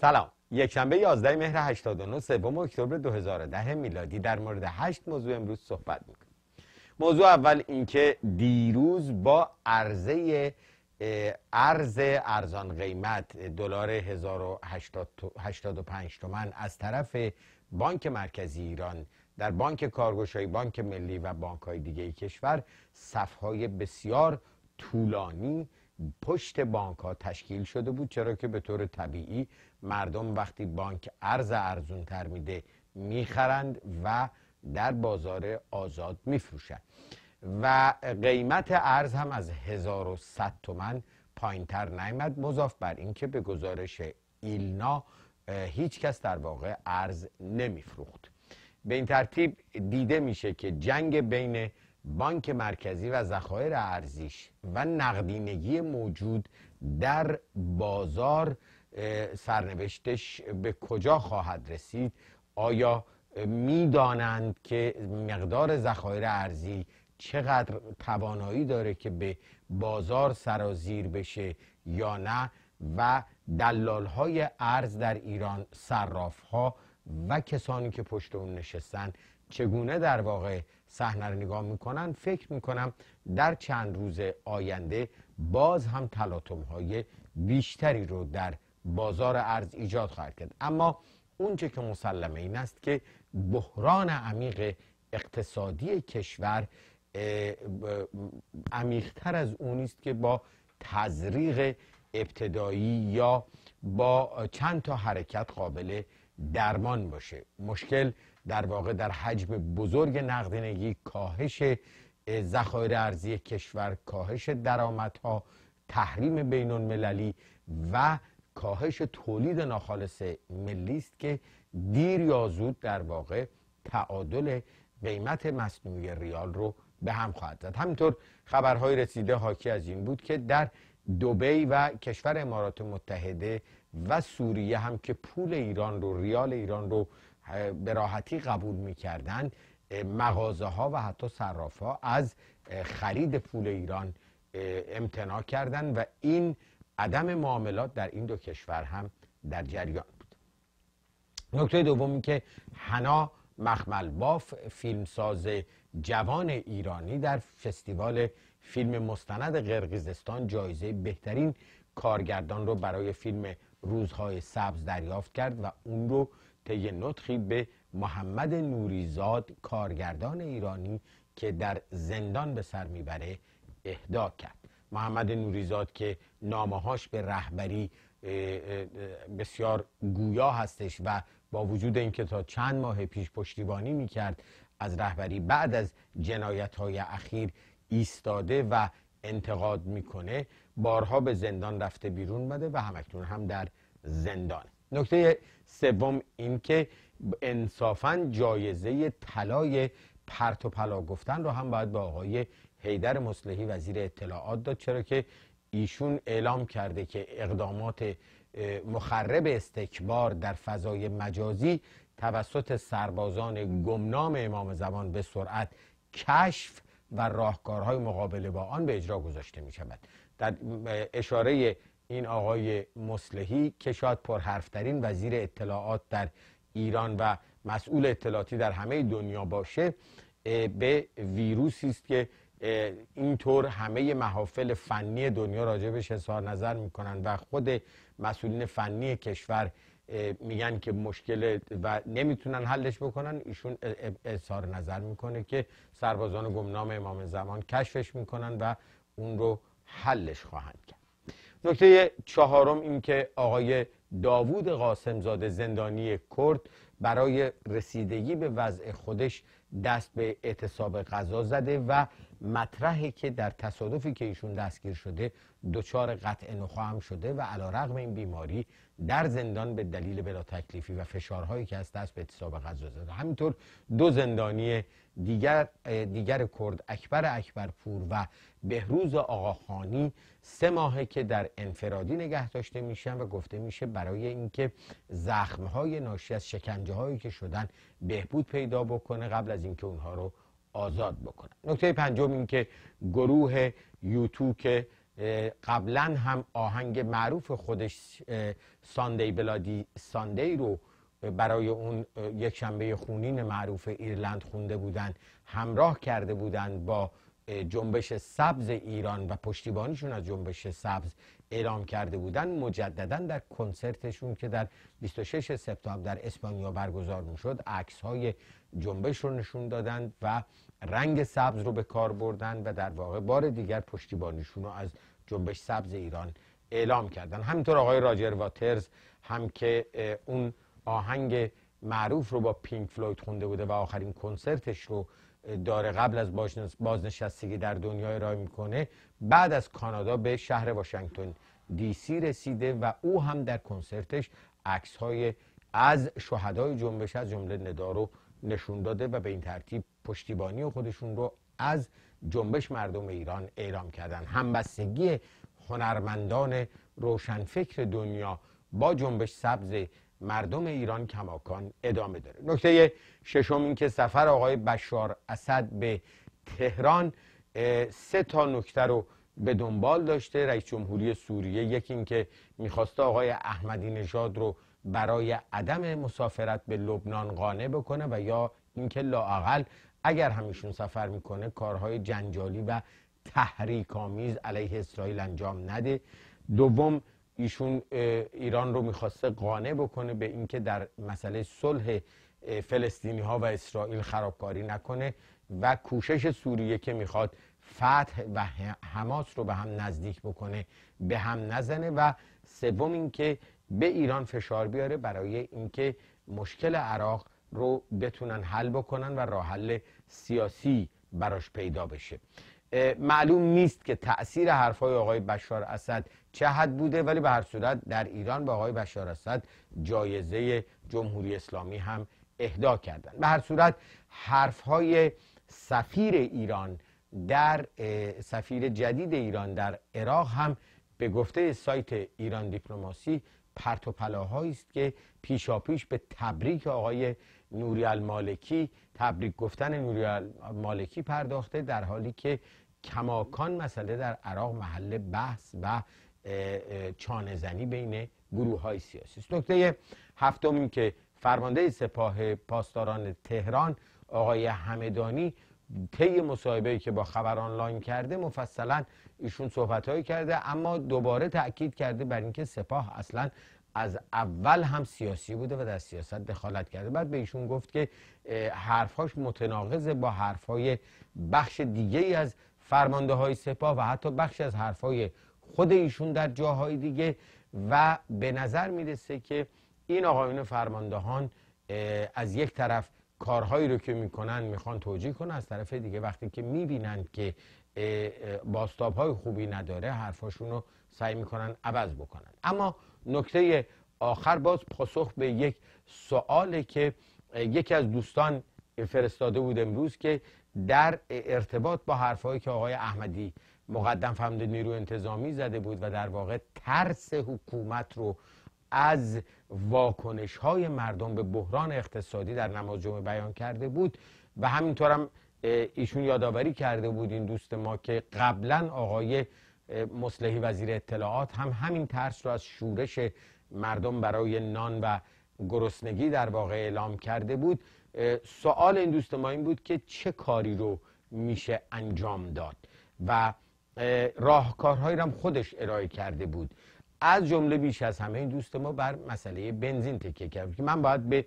سلام یکشنبه 11 مهر 89 سوم اکتبر 2010 میلادی در مورد 8 موضوع امروز صحبت میکنیم موضوع اول اینکه دیروز با عرضه ارز ارزان قیمت دلار 1085 تومن از طرف بانک مرکزی ایران در بانک کارگوشای بانک ملی و بانک های دیگه کشور صفهای بسیار طولانی پشت بانک ها تشکیل شده بود چرا که به طور طبیعی مردم وقتی بانک ارز ارزون تر میده میخرند و در بازار آزاد میفروشند و قیمت ارز هم از 1100 تومن پایین تر نیامد مضاف بر اینکه به گزارش ایلنا هیچ کس در واقع ارز نمیفروخت به این ترتیب دیده میشه که جنگ بین بانک مرکزی و ذخایر ارزیش و نقدینگی موجود در بازار سرنوشتش به کجا خواهد رسید آیا میدانند که مقدار ذخایر ارزی چقدر توانایی داره که به بازار سرازیر بشه یا نه و دلال های ارز در ایران صراف ها و کسانی که پشت اون نشستن چگونه در واقع صحنه رو نگاه میکنن فکر میکنم در چند روز آینده باز هم تلاطم های بیشتری رو در بازار ارز ایجاد خواهد کرد اما اونچه که مسلمه این است که بحران عمیق اقتصادی کشور عمیقتر از اون است که با تزریق ابتدایی یا با چند تا حرکت قابل درمان باشه مشکل در واقع در حجم بزرگ نقدینگی کاهش ذخایر ارزی کشور کاهش درآمدها تحریم بین المللی و کاهش تولید ناخالص ملی است که دیر یا زود در واقع تعادل قیمت مصنوعی ریال رو به هم خواهد زد همینطور خبرهای رسیده حاکی از این بود که در دوبی و کشور امارات متحده و سوریه هم که پول ایران رو ریال ایران رو به راحتی قبول میکردن مغازه ها و حتی صراف ها از خرید پول ایران امتناع کردن و این عدم معاملات در این دو کشور هم در جریان بود نکته دومی که حنا مخمل باف فیلمساز جوان ایرانی در فستیوال فیلم مستند قرقیزستان جایزه بهترین کارگردان رو برای فیلم روزهای سبز دریافت کرد و اون رو طی نطخی به محمد نوریزاد کارگردان ایرانی که در زندان به سر میبره اهدا کرد محمد نوریزاد که نامهاش به رهبری بسیار گویا هستش و با وجود اینکه تا چند ماه پیش پشتیبانی میکرد از رهبری بعد از جنایت های اخیر ایستاده و انتقاد میکنه بارها به زندان رفته بیرون بده و همکنون هم در زندانه نکته سوم اینکه انصافا جایزه طلای پرت و پلا گفتن رو هم باید به آقای حیدر مصلحی وزیر اطلاعات داد چرا که ایشون اعلام کرده که اقدامات مخرب استکبار در فضای مجازی توسط سربازان گمنام امام زمان به سرعت کشف و راهکارهای مقابله با آن به اجرا گذاشته می شود در اشاره این آقای مسلحی که شاید پرحرفترین وزیر اطلاعات در ایران و مسئول اطلاعاتی در همه دنیا باشه به ویروسی است که اینطور همه محافل فنی دنیا راجبش اظهار نظر میکنن و خود مسئولین فنی کشور میگن که مشکل و نمیتونن حلش بکنن ایشون اظهار نظر میکنه که سربازان گمنام امام زمان کشفش میکنن و اون رو حلش خواهند کرد نکته چهارم که آقای داوود قاسمزاده زندانی کرد برای رسیدگی به وضع خودش دست به اعتصاب غذا زده و مطرحه که در تصادفی که ایشون دستگیر شده دچار قطع نخواه هم شده و علا رقم این بیماری در زندان به دلیل بلا تکلیفی و فشارهایی که از دست به اعتصاب غذا زده همینطور دو زندانی دیگر, دیگر کرد اکبر اکبرپور و بهروز آقاخانی سه ماهه که در انفرادی نگه داشته میشن و گفته میشه برای اینکه زخمهای ناشی از شکنجه هایی که شدن بهبود پیدا بکنه قبل از اینکه اونها رو آزاد بکنن نکته پنجم این که گروه یوتو که قبلا هم آهنگ معروف خودش ساندی بلادی ساندی رو برای اون یک شنبه خونین معروف ایرلند خونده بودند همراه کرده بودند با جنبش سبز ایران و پشتیبانیشون از جنبش سبز اعلام کرده بودند مجددا در کنسرتشون که در 26 سپتامبر در اسپانیا برگزار میشد عکس های جنبش رو نشون دادند و رنگ سبز رو به کار بردن و در واقع بار دیگر پشتیبانیشون رو از جنبش سبز ایران اعلام کردن همینطور آقای راجر واترز هم که اون آهنگ معروف رو با پینک فلوید خونده بوده و آخرین کنسرتش رو داره قبل از بازنشستگی در دنیا ارائه میکنه بعد از کانادا به شهر واشنگتن دی سی رسیده و او هم در کنسرتش عکس های از شهدای جنبش از جمله ندارو نشون داده و به این ترتیب پشتیبانی خودشون رو از جنبش مردم ایران اعلام کردن همبستگی هنرمندان روشنفکر دنیا با جنبش سبز مردم ایران کماکان ادامه داره نکته ششم این که سفر آقای بشار اسد به تهران سه تا نکته رو به دنبال داشته رئیس جمهوری سوریه یکی اینکه میخواسته آقای احمدی نژاد رو برای عدم مسافرت به لبنان قانع بکنه و یا اینکه لاعقل اگر همیشون سفر میکنه کارهای جنجالی و آمیز علیه اسرائیل انجام نده دوم ایشون ایران رو میخواسته قانع بکنه به اینکه در مسئله صلح فلسطینی ها و اسرائیل خرابکاری نکنه و کوشش سوریه که میخواد فتح و حماس رو به هم نزدیک بکنه به هم نزنه و سوم اینکه به ایران فشار بیاره برای اینکه مشکل عراق رو بتونن حل بکنن و راه حل سیاسی براش پیدا بشه معلوم نیست که تاثیر های آقای بشار اسد چه حد بوده ولی به هر صورت در ایران به آقای بشار اسد جایزه جمهوری اسلامی هم اهدا کردن به هر صورت حرفهای سفیر ایران در سفیر جدید ایران در عراق هم به گفته سایت ایران دیپلماسی پرت و است که پیشاپیش به تبریک آقای نوری المالکی تبریک گفتن نوری المالکی پرداخته در حالی که کماکان مسئله در عراق محل بحث و چانزنی بین گروه های سیاسی است نکته هفتم که فرمانده سپاه پاسداران تهران آقای همدانی طی مصاحبه‌ای که با خبر آنلاین کرده مفصلا ایشون صحبتهایی کرده اما دوباره تاکید کرده بر اینکه سپاه اصلا از اول هم سیاسی بوده و در سیاست دخالت کرده بعد به ایشون گفت که حرفهاش متناقض با حرفهای بخش دیگه ای از فرمانده های سپاه و حتی بخش از حرفهای خود ایشون در جاهای دیگه و به نظر میرسه که این آقایون فرماندهان از یک طرف کارهایی رو که میکنن میخوان توجیه کنن از طرف دیگه وقتی که میبینن که باستاب های خوبی نداره حرفاشون رو سعی میکنن عوض بکنن اما نکته آخر باز پاسخ به یک سوال که یکی از دوستان فرستاده بود امروز که در ارتباط با حرفهایی که آقای احمدی مقدم فهمده نیرو انتظامی زده بود و در واقع ترس حکومت رو از واکنش های مردم به بحران اقتصادی در نماز جمعه بیان کرده بود و هم ایشون یادآوری کرده بود این دوست ما که قبلا آقای مصلحی وزیر اطلاعات هم همین ترس رو از شورش مردم برای نان و گرسنگی در واقع اعلام کرده بود سوال این دوست ما این بود که چه کاری رو میشه انجام داد و راهکارهایی هم خودش ارائه کرده بود از جمله بیش از همه این دوست ما بر مسئله بنزین تکیه کرد که من باید به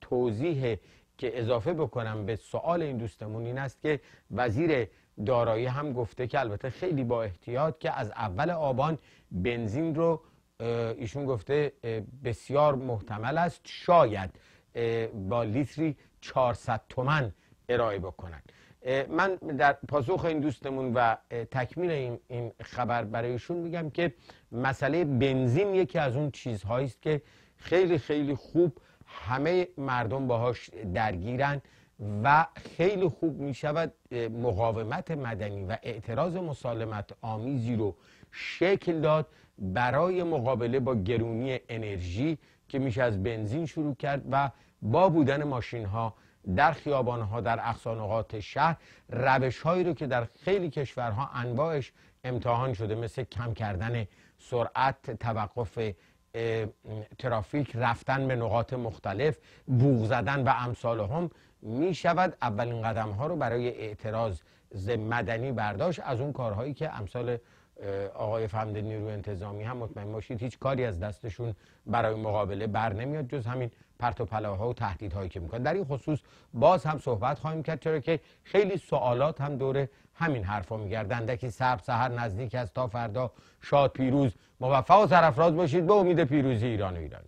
توضیح که اضافه بکنم به سوال این دوستمون این است که وزیر دارایی هم گفته که البته خیلی با احتیاط که از اول آبان بنزین رو ایشون گفته بسیار محتمل است شاید با لیتری 400 تومن ارائه بکنند من در پاسخ این دوستمون و تکمیل این خبر برایشون میگم که مسئله بنزین یکی از اون چیزهایی است که خیلی خیلی خوب همه مردم باهاش درگیرن و خیلی خوب میشود مقاومت مدنی و اعتراض مسالمت آمیزی رو شکل داد برای مقابله با گرونی انرژی که میشه از بنزین شروع کرد و با بودن ماشین ها در خیابانها در نقاط شهر روش هایی رو که در خیلی کشورها انواعش امتحان شده مثل کم کردن سرعت توقف ترافیک رفتن به نقاط مختلف بوغ زدن و امثال هم می شود اولین قدم ها رو برای اعتراض مدنی برداشت از اون کارهایی که امثال آقای فهمد نیرو انتظامی هم مطمئن باشید هیچ کاری از دستشون برای مقابله بر نمیاد جز همین پرت و پلاها و تهدیدهایی که میکنن در این خصوص باز هم صحبت خواهیم کرد چرا که خیلی سوالات هم دوره همین حرفا میگردند که سب سحر نزدیک است تا فردا شاد پیروز موفق و سرافراز باشید به امید پیروزی ایران و ایران